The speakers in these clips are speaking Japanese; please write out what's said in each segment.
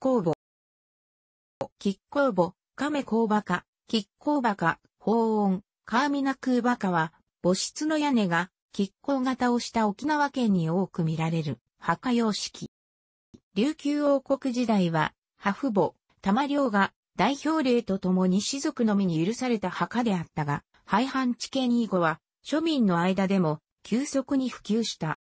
工母。吉工房、亀公馬か、吉公馬か、法音、カーミナ空馬かは、母室の屋根が、吉公型をした沖縄県に多く見られる、墓様式。琉球王国時代は、母父母、玉領が、代表例とともに士族のみに許された墓であったが、廃藩置県以後は、庶民の間でも、急速に普及した。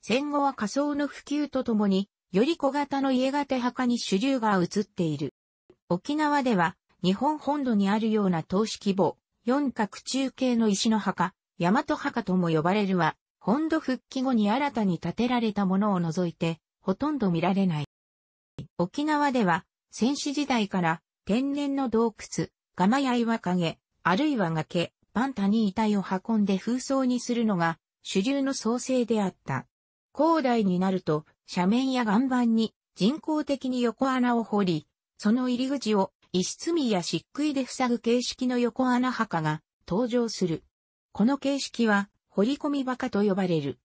戦後は仮想の普及とともに、より小型の家型墓に主流が移っている。沖縄では、日本本土にあるような投資規模、四角中継の石の墓、大和墓とも呼ばれるは、本土復帰後に新たに建てられたものを除いて、ほとんど見られない。沖縄では、戦死時代から天然の洞窟、釜や岩陰、あるいは崖、パンタに遺体を運んで風葬にするのが主流の創生であった。広大になると斜面や岩盤に人工的に横穴を掘り、その入り口を石積みや漆喰で塞ぐ形式の横穴墓が登場する。この形式は掘り込み墓と呼ばれる。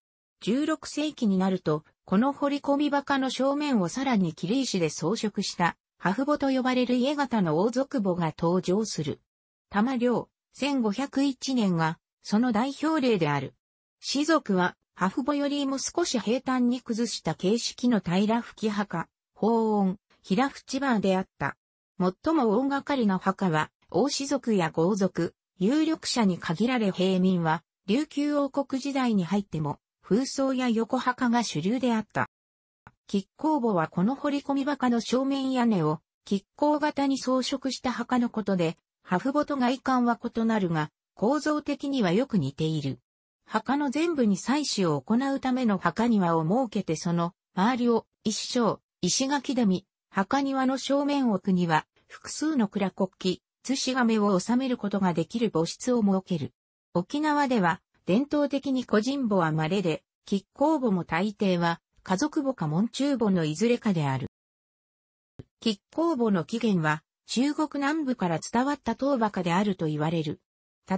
16世紀になると、この掘り込み墓の正面をさらに切り石で装飾した、破風墓と呼ばれる家型の王族墓が登場する。玉陵、1501年が、その代表例である。士族は、ハフボよりも少し平坦に崩した形式の平ら吹き墓、法音、平淵バーであった。最も大掛かりな墓は、王子族や豪族、有力者に限られ平民は、琉球王国時代に入っても、風葬や横墓が主流であった。吉工墓はこの掘り込み墓の正面屋根を、吉甲型に装飾した墓のことで、ハフボと外観は異なるが、構造的にはよく似ている。墓の全部に祭祀を行うための墓庭を設けてその周りを一生、石垣で見、墓庭の正面奥には複数の蔵国旗、図し亀を収めることができる墓室を設ける。沖縄では伝統的に個人墓は稀で、吉甲墓も大抵は家族墓か門中墓のいずれかである。吉甲墓の起源は中国南部から伝わった当墓であると言われる。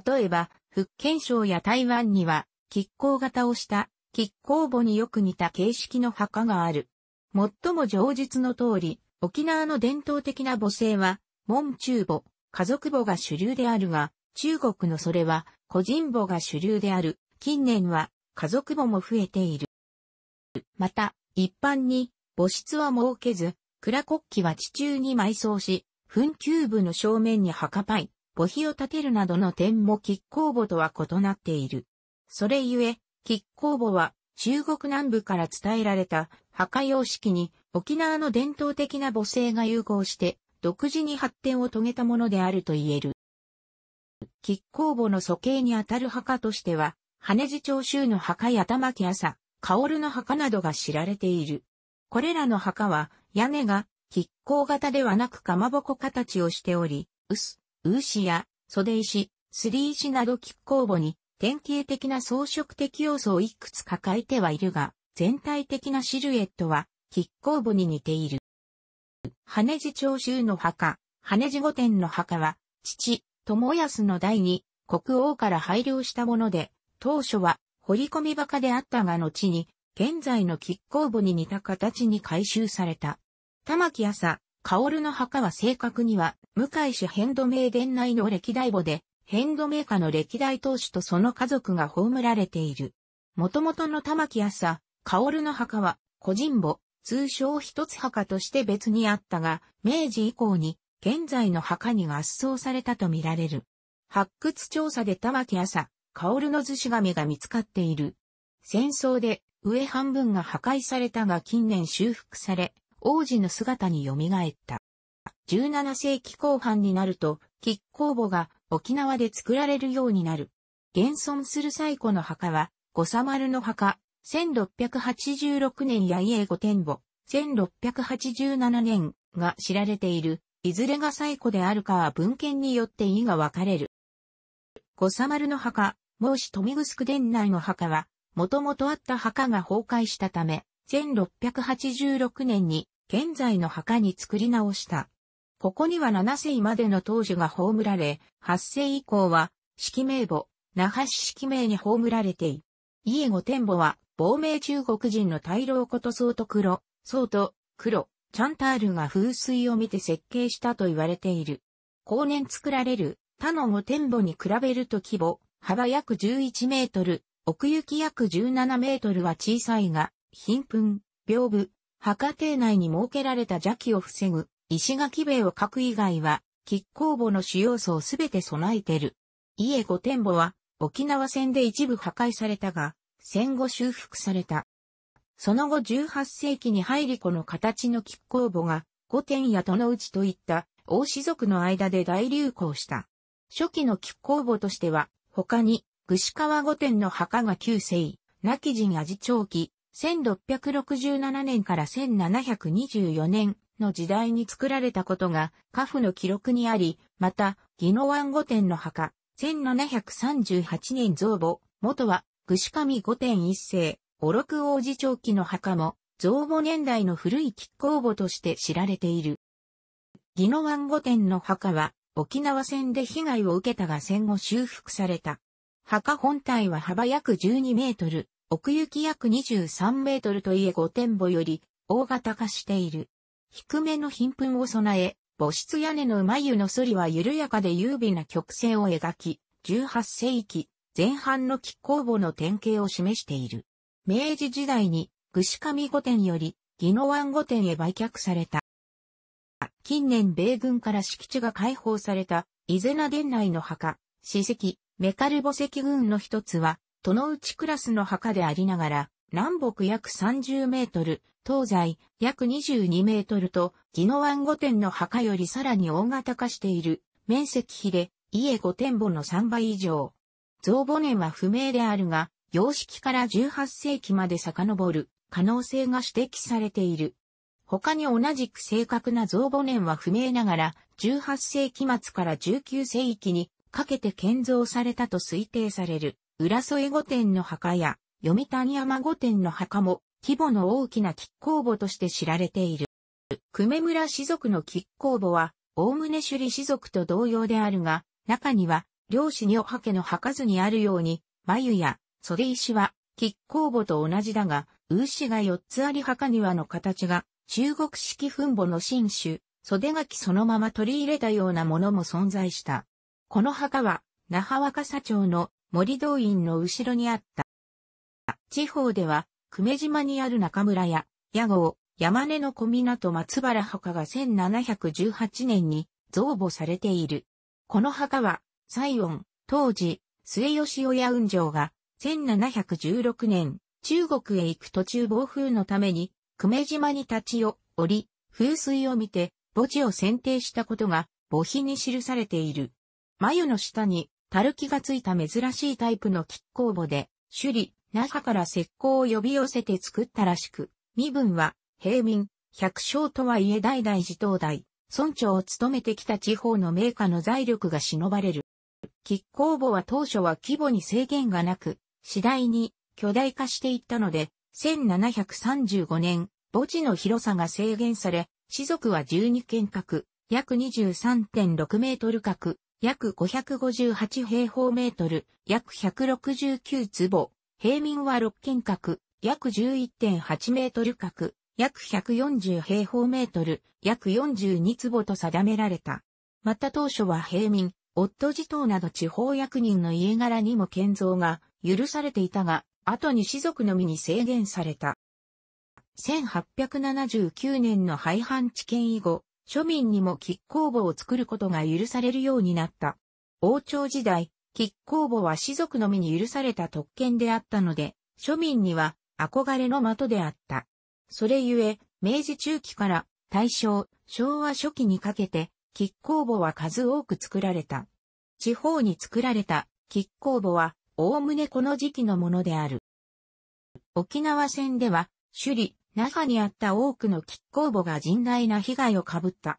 例えば、福建省や台湾には亀甲型をした亀甲墓によく似た形式の墓がある。最も上述の通り、沖縄の伝統的な母性は、門中母、家族母が主流であるが、中国のそれは個人母が主流である。近年は家族母も増えている。また、一般に母室は設けず、蔵国旗は地中に埋葬し、墳丘部の正面に墓パイ、墓碑を建てるなどの点も亀甲墓とは異なっている。それゆえ、亀甲墓は中国南部から伝えられた墓様式に沖縄の伝統的な母性が融合して独自に発展を遂げたものであると言える。亀甲墓の素形にあたる墓としては、羽地町州の墓や玉木朝、薫の墓などが知られている。これらの墓は、屋根が、亀甲型ではなくかまぼこ形をしており、薄、うしや、袖石、すり石など亀甲墓に典型的な装飾的要素をいくつか抱えてはいるが、全体的なシルエットは、キッコーボに似ている。羽地長州の墓、羽地御殿の墓は、父、友康の代に、国王から配慮したもので、当初は、掘り込み墓であったが後に、現在のキッコーボに似た形に改修された。玉木朝、薫の墓は正確には、向井氏変土名伝内の歴代墓で、ヘンドメーカーの歴代当主とその家族が葬られている。元々の玉木朝、薫の墓は、個人墓、通称一つ墓として別にあったが、明治以降に、現在の墓に合葬されたとみられる。発掘調査で玉木朝、薫の寿司紙が見つかっている。戦争で上半分が破壊されたが近年修復され、王子の姿に蘇った。17世紀後半になると、亀甲墓が沖縄で作られるようになる。現存する最古の墓は、五三丸の墓、1686年や家御天母、1687年が知られている、いずれが最古であるかは文献によって意が分かれる。五三丸の墓、孟子富城殿内の墓は、もともとあった墓が崩壊したため、1686年に現在の墓に作り直した。ここには7世までの当主が葬られ、8世以降は、式名簿、那覇市式名に葬られてい。伊御天母は、亡命中国人の大老こと宋と黒、宋と黒、チャンタールが風水を見て設計したと言われている。後年作られる他の御天母に比べると規模、幅約11メートル、奥行き約17メートルは小さいが、貧困、屏風、墓邸内に設けられた邪気を防ぐ石垣塀を書く以外は、吉光墓の主要素をすべて備えてる。家御殿墓は、沖縄戦で一部破壊されたが、戦後修復された。その後18世紀に入りこの形の吉光墓が、御殿や殿の内といった王氏族の間で大流行した。初期の亀甲墓としては、他に、串川御殿の墓が旧世、亡き人味長期、1667年から1724年の時代に作られたことが、家父の記録にあり、また、宜野湾御殿の墓、1738年造母、元は、具志上御殿一世、お六王子長期の墓も、造母年代の古い亀甲墓として知られている。宜野湾御殿の墓は、沖縄戦で被害を受けたが戦後修復された。墓本体は幅約12メートル、奥行き約23メートルといえ御殿墓より大型化している。低めの貧粉を備え、母室屋根の眉の反りは緩やかで優美な曲線を描き、18世紀前半の亀甲墓の典型を示している。明治時代に、具志上御殿より、宜野湾御殿へ売却された。近年米軍から敷地が解放された、伊是名殿内の墓、史跡、メカル墓石群の一つは、戸の内クラスの墓でありながら、南北約30メートル、東西約22メートルと、宜野湾御殿の墓よりさらに大型化している、面積比で、家御殿墓の3倍以上。造墓年は不明であるが、様式から18世紀まで遡る可能性が指摘されている。他に同じく正確な造墓年は不明ながら、18世紀末から19世紀にかけて建造されたと推定される、浦添御殿の墓や、読谷山御殿の墓も規模の大きな亀甲墓として知られている。久米村氏族の亀甲墓は、おおむね首里氏族と同様であるが、中には、漁師にお墓の墓図にあるように、眉や袖石は、亀甲墓と同じだが、ウ牛が4つあり墓庭の形が、中国式墳墓の新種、袖垣そのまま取り入れたようなものも存在した。この墓は、那覇若狭町の森道院の後ろにあった。地方では、久米島にある中村屋、屋号、山根の小港松原墓が1718年に増母されている。この墓は、西音、当時、末吉親雲城が、1716年、中国へ行く途中暴風のために、久米島に立ち寄、り、風水を見て、墓地を選定したことが、墓碑に記されている。眉の下に、たるきがついた珍しいタイプの亀甲墓で、首里、中から石膏を呼び寄せて作ったらしく、身分は、平民、百姓とはいえ代々自東代、村長を務めてきた地方の名家の財力が忍ばれる。吉甲墓は当初は規模に制限がなく、次第に巨大化していったので、1735年、墓地の広さが制限され、士族は12間隔、約23.6メートル角、約558平方メートル、約169坪、平民は六間角、約11.8メートル角、約140平方メートル、約42坪と定められた。また当初は平民、夫児等など地方役人の家柄にも建造が許されていたが、後に士族のみに制限された。1879年の廃藩置県以後、庶民にも亀工房を作ることが許されるようになった。王朝時代、喫甲母は士族のみに許された特権であったので、庶民には憧れの的であった。それゆえ、明治中期から大正、昭和初期にかけて、喫甲母は数多く作られた。地方に作られた喫甲母は、おおむねこの時期のものである。沖縄戦では、首里、那覇にあった多くの喫甲母が甚大な被害をかぶった。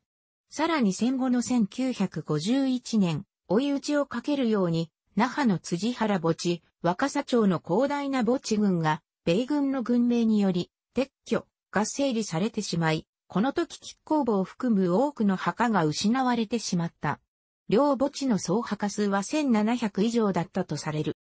さらに戦後の1951年、追い打ちをかけるように、那覇の辻原墓地、若狭町の広大な墓地群が、米軍の軍名により、撤去、が整理されてしまい、この時キッ墓を含む多くの墓が失われてしまった。両墓地の総墓数は1700以上だったとされる。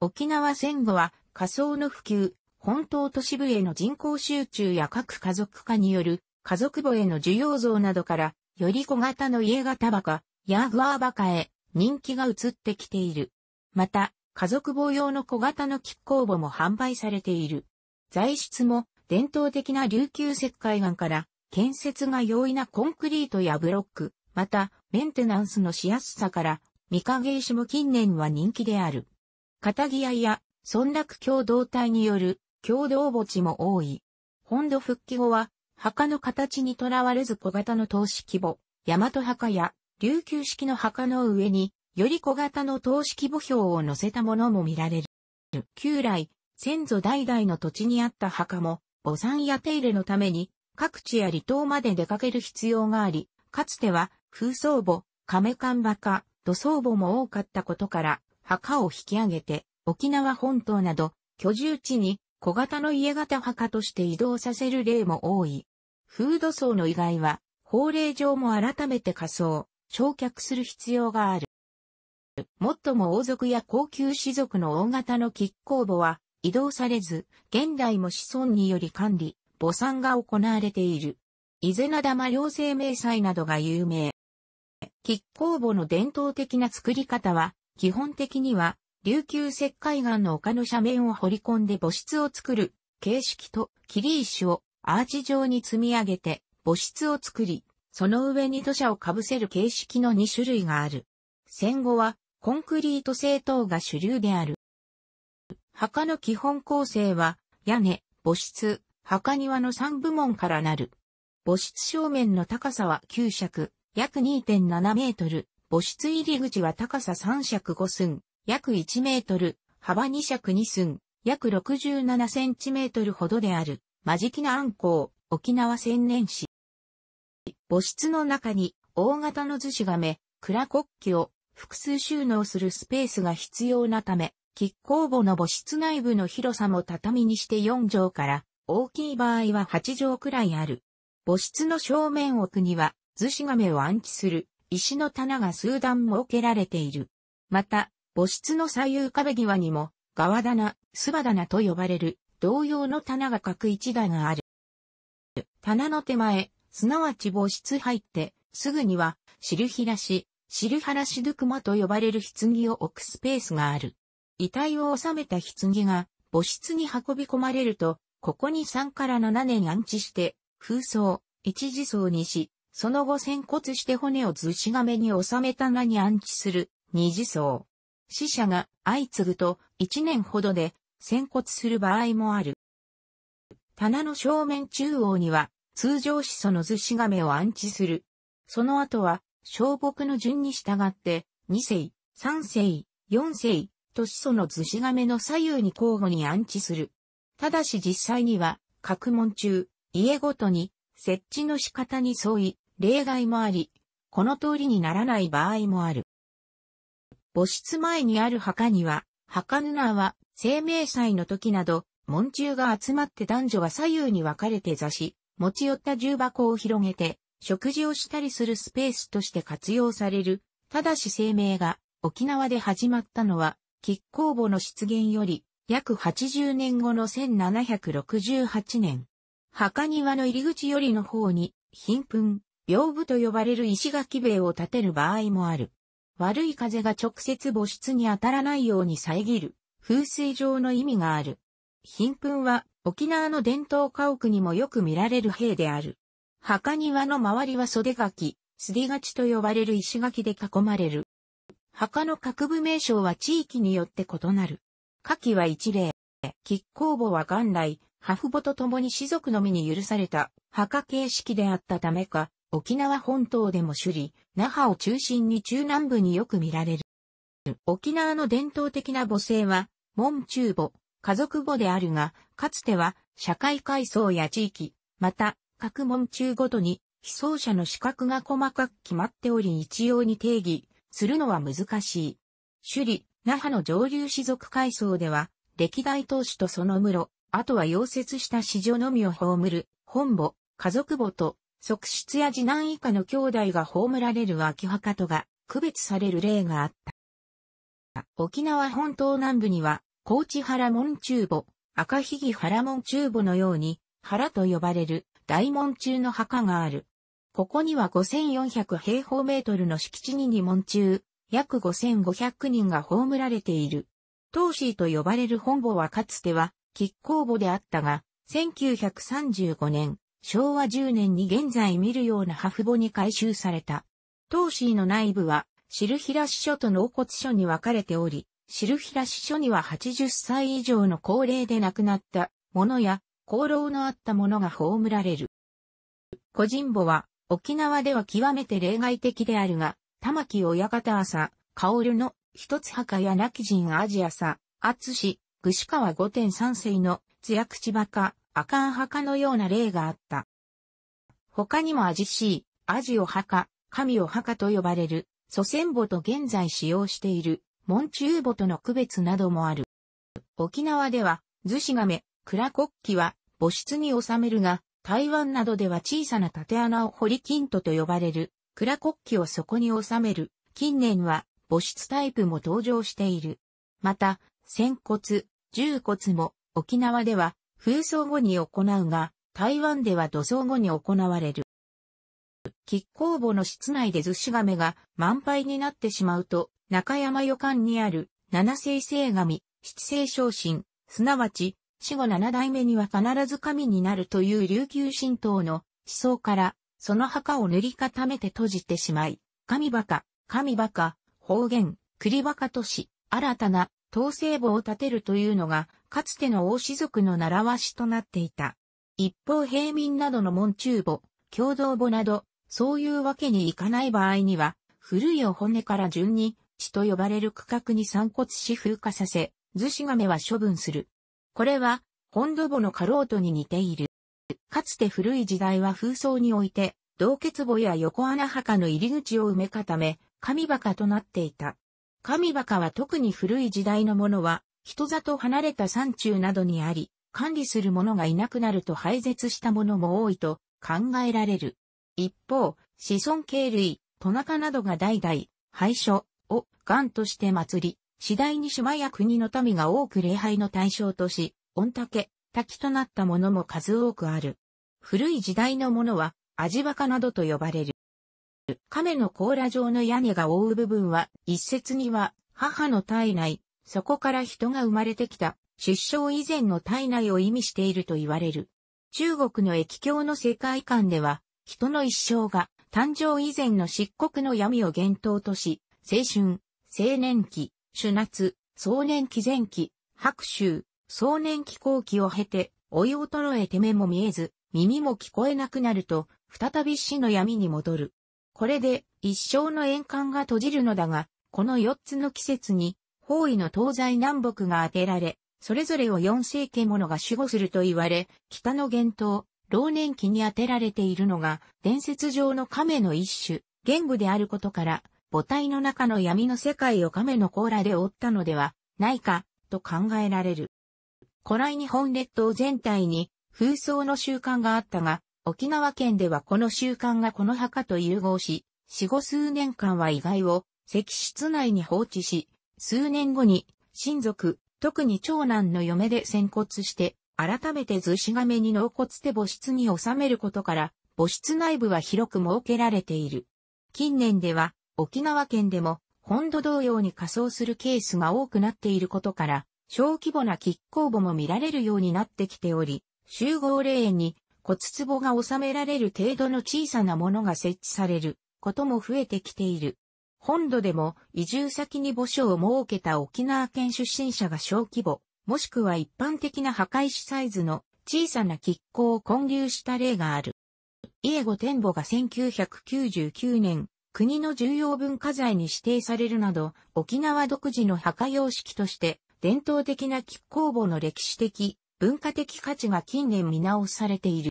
沖縄戦後は仮想の普及、本島都市部への人口集中や各家族化による家族墓への需要増などから、より小型の家型墓、ヤーグアーバカへ人気が移ってきている。また、家族防用の小型のキッコーボも販売されている。材質も伝統的な琉球石灰岩から建設が容易なコンクリートやブロック、またメンテナンスのしやすさから御影石も近年は人気である。片木屋や村落共同体による共同墓地も多い。本土復帰後は墓の形にとらわれず小型の投資規模、大和墓や琉球式の墓の上に、より小型の等式墓標を載せたものも見られる。旧来、先祖代々の土地にあった墓も、墓参や手入れのために、各地や離島まで出かける必要があり、かつては、風葬墓、亀館墓、土葬墓も多かったことから、墓を引き上げて、沖縄本島など、居住地に小型の家型墓として移動させる例も多い。風土葬の以外は、法令上も改めて仮想、焼却する必要がある。もっとも王族や高級士族の大型の亀甲墓は移動されず、現代も子孫により管理、墓参が行われている。伊是名玉両生命祭などが有名。亀甲墓の伝統的な作り方は、基本的には、琉球石灰岩の丘の斜面を掘り込んで母室を作る、形式と切り石をアーチ状に積み上げて母室を作り、その上に土砂をかぶせる形式の2種類がある。戦後はコンクリート製等が主流である。墓の基本構成は屋根、墓室、墓庭の3部門からなる。墓室正面の高さは9尺、約2.7メートル。墓室入り口は高さ3尺5寸、約1メートル、幅2尺2寸、約67センチメートルほどである。間仕切な暗光、沖縄千年史。母室の中に大型の図紙亀倉国旗を複数収納するスペースが必要なため、キ工房の母室内部の広さも畳にして4畳から、大きい場合は8畳くらいある。母室の正面奥には、寿司亀を安置する石の棚が数段設けられている。また、母室の左右壁際にも、側棚、巣場棚と呼ばれる、同様の棚が各一台がある。棚の手前、すなわち母室入って、すぐには、シルヒラシ、シルハラシドクマと呼ばれる棺を置くスペースがある。遺体を収めた棺が、母室に運び込まれると、ここに3から7年安置して、風葬、一時葬にし、その後仙骨して骨をずしがめに収めた名に安置する、二次葬。死者が相次ぐと、1年ほどで、仙骨する場合もある。棚の正面中央には、通常始祖の図子亀を安置する。その後は、小木の順に従って、2世、3世、4世、と始祖の図子亀の左右に交互に安置する。ただし実際には、各門中、家ごとに、設置の仕方に沿い、例外もあり、この通りにならない場合もある。母室前にある墓には、墓ヌナは、生命祭の時など、門中が集まって男女が左右に分かれて座し、持ち寄った重箱を広げて、食事をしたりするスペースとして活用される。ただし声明が沖縄で始まったのは、キッ墓の出現より約80年後の1768年。墓庭の入り口よりの方に、貧困、屏風と呼ばれる石垣塀を建てる場合もある。悪い風が直接母室に当たらないように遮る、風水上の意味がある。貧困は沖縄の伝統家屋にもよく見られる兵である。墓庭の周りは袖垣、すりがちと呼ばれる石垣で囲まれる。墓の各部名称は地域によって異なる。下記は一例。吉公墓は元来、ハフ母と共に士族のみに許された墓形式であったためか、沖縄本島でも首里、那覇を中心に中南部によく見られる。沖縄の伝統的な母性は、門中母、家族母であるが、かつては社会階層や地域、また各門中ごとに被葬者の資格が細かく決まっており一様に定義するのは難しい。首里、那覇の上流士族階層では、歴代当主とその室、あとは溶接した市場のみを葬る、本母、家族母と、側室や次男以下の兄弟が葬られる秋墓とが区別される例があった。沖縄本島南部には高知原門中墓、赤ひぎ原門中墓のように、原と呼ばれる大門中の墓がある。ここには5400平方メートルの敷地に2門中、約5500人が葬られている。東市と呼ばれる本墓はかつては、吉光墓であったが、1935年、昭和10年に現在見るような破風墓に改修された。東市の内部は、シルヒラ支所と納骨所に分かれており、シルヒラ師所には80歳以上の高齢で亡くなった者や功労のあった者が葬られる。個人墓は沖縄では極めて例外的であるが、玉木親方朝、薫の一つ墓や亡き人アジアさ、厚し、具志川5三世の津屋口墓、阿寒墓のような例があった。他にもアジシー、アジオ墓、神オ墓と呼ばれる祖先墓と現在使用しているモンチューボとの区別などもある。沖縄では、寿司亀、倉国旗は母室に収めるが、台湾などでは小さな縦穴を掘り金とと呼ばれる、倉国旗をそこに収める。近年は母室タイプも登場している。また、仙骨、重骨も沖縄では風葬後に行うが、台湾では土葬後に行われる。亀甲墓の室内で寿司亀が満杯になってしまうと、中山予感にある七聖聖神、七聖昇神、すなわち死後七代目には必ず神になるという琉球神道の思想から、その墓を塗り固めて閉じてしまい、神バカ、神バカ、方言、栗バカ都市、新たな統制部を建てるというのが、かつての王氏族の習わしとなっていた。一方平民などの門中母、共同墓など、そういうわけにいかない場合には、古いお骨から順に地と呼ばれる区画に散骨し風化させ、図紙亀は処分する。これは、本土母の過労とに似ている。かつて古い時代は風葬において、洞穴墓や横穴墓の入り口を埋め固め、神墓となっていた。神墓は特に古い時代のものは、人里離れた山中などにあり、管理する者がいなくなると廃絶したものも多いと考えられる。一方、子孫系類、トナカなどが代々、廃所、癌として祭り、次第に島や国の民が多く礼拝の対象とし、御嶽、滝となったものも数多くある。古い時代のものは、味バカなどと呼ばれる。亀の甲羅状の屋根が覆う部分は、一説には、母の体内、そこから人が生まれてきた、出生以前の体内を意味していると言われる。中国の液境の世界観では、人の一生が、誕生以前の漆黒の闇を源頭とし、青春、青年期、主夏、壮年期前期、白秋、壮年期後期を経て、老い衰えて目も見えず、耳も聞こえなくなると、再び死の闇に戻る。これで、一生の円環が閉じるのだが、この四つの季節に、方位の東西南北が当てられ、それぞれを四世紀者が守護すると言われ、北の源頭、老年期に当てられているのが、伝説上の亀の一種、言語であることから、母体の中の闇の世界を亀の甲羅で覆ったのではないかと考えられる。古来日本列島全体に風葬の習慣があったが、沖縄県ではこの習慣がこの墓と融合し、死後数年間は遺骸を石室内に放置し、数年後に親族、特に長男の嫁で仙骨して、改めて図紙亀に納骨手母室に収めることから、母室内部は広く設けられている。近年では、沖縄県でも本土同様に仮装するケースが多くなっていることから、小規模なキッコーボも見られるようになってきており、集合霊園に骨壺が収められる程度の小さなものが設置されることも増えてきている。本土でも移住先に墓所を設けた沖縄県出身者が小規模、もしくは一般的な墓石サイズの小さな亀甲を混流した例がある。イエゴ天母が1999年国の重要文化財に指定されるなど、沖縄独自の墓様式として、伝統的な亀工房の歴史的、文化的価値が近年見直されている。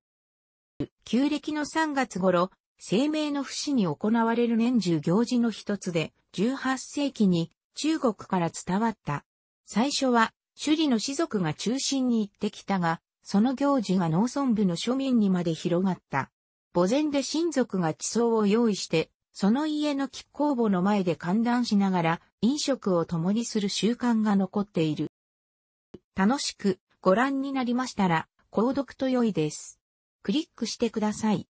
旧暦の3月頃、生命の節に行われる年中行事の一つで、18世紀に中国から伝わった。最初は、首里の士族が中心に行ってきたが、その行事が農村部の庶民にまで広がった。墓前で親族が地層を用意して、その家のコーボの前で観覧しながら飲食を共にする習慣が残っている。楽しくご覧になりましたら、購読と良いです。クリックしてください。